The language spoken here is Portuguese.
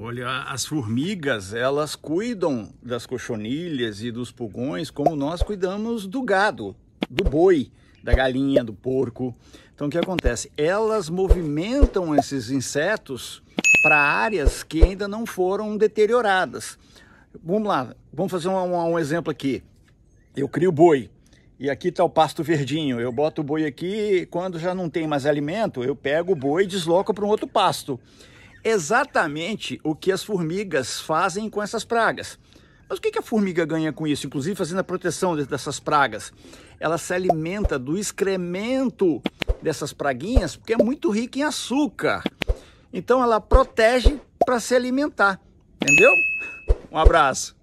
Olha, as formigas, elas cuidam das cochonilhas e dos pulgões como nós cuidamos do gado, do boi, da galinha, do porco. Então o que acontece? Elas movimentam esses insetos para áreas que ainda não foram deterioradas. Vamos lá, vamos fazer um, um, exemplo aqui. Eu crio boi e aqui está o pasto verdinho. Eu boto o boi aqui, quando já não tem mais alimento, eu pego o boi e desloco para um outro pasto exatamente o que as formigas fazem com essas pragas. Mas o que a formiga ganha com isso? Inclusive fazendo a proteção dessas pragas. Ela se alimenta do excremento dessas praguinhas, porque é muito rica em açúcar. Então ela protege para se alimentar. Entendeu? Um abraço.